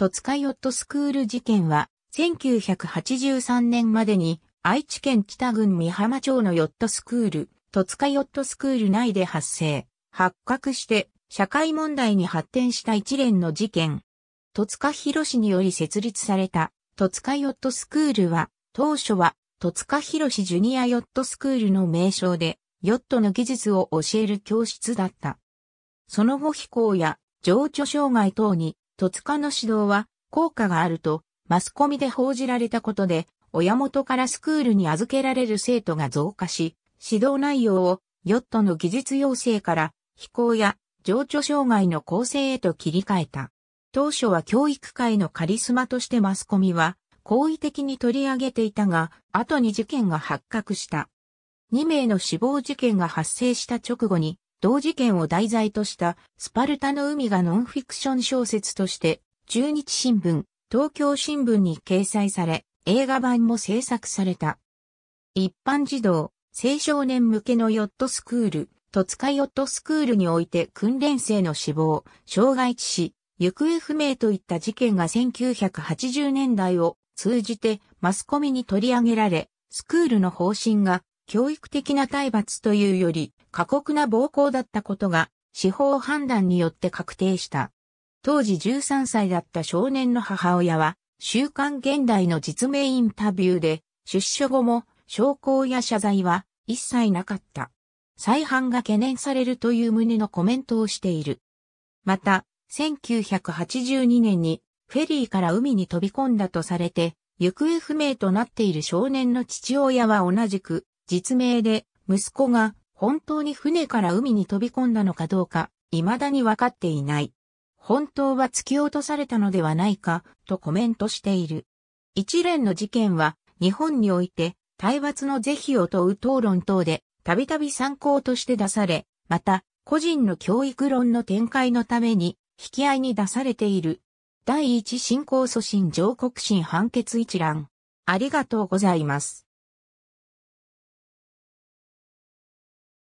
戸塚ヨットスクール事件は、1983年までに愛知県北郡美浜町のヨットスクール、戸塚ヨットスクール内で発生、発覚して社会問題に発展した一連の事件。戸塚博士により設立された戸塚ヨットスクールは、当初は戸塚博士ジュニアヨットスクールの名称で、ヨットの技術を教える教室だった。その後飛行や情緒障害等に戸塚の指導は効果があるとマスコミで報じられたことで、親元からスクールに預けられる生徒が増加し、指導内容をヨットの技術要請から飛行や情緒障害の構成へと切り替えた。当初は教育界のカリスマとしてマスコミは好意的に取り上げていたが、後に事件が発覚した。2名の死亡事件が発生した直後に同事件を題材としたスパルタの海がノンフィクション小説として中日新聞、東京新聞に掲載され、映画版も制作された。一般児童、青少年向けのヨットスクール、戸塚ヨットスクールにおいて訓練生の死亡、障害致死、行方不明といった事件が1980年代を通じてマスコミに取り上げられ、スクールの方針が教育的な体罰というより過酷な暴行だったことが司法判断によって確定した。当時13歳だった少年の母親は、週刊現代の実名インタビューで、出所後も証拠や謝罪は一切なかった。再犯が懸念されるという旨のコメントをしている。また、1982年にフェリーから海に飛び込んだとされて、行方不明となっている少年の父親は同じく実名で、息子が本当に船から海に飛び込んだのかどうか、未だに分かっていない。本当は突き落とされたのではないか、とコメントしている。一連の事件は、日本において、体罰の是非を問う討論等で、たびたび参考として出され、また、個人の教育論の展開のために、引き合いに出されている。第一進行訴訟上告審判決一覧。ありがとうございます。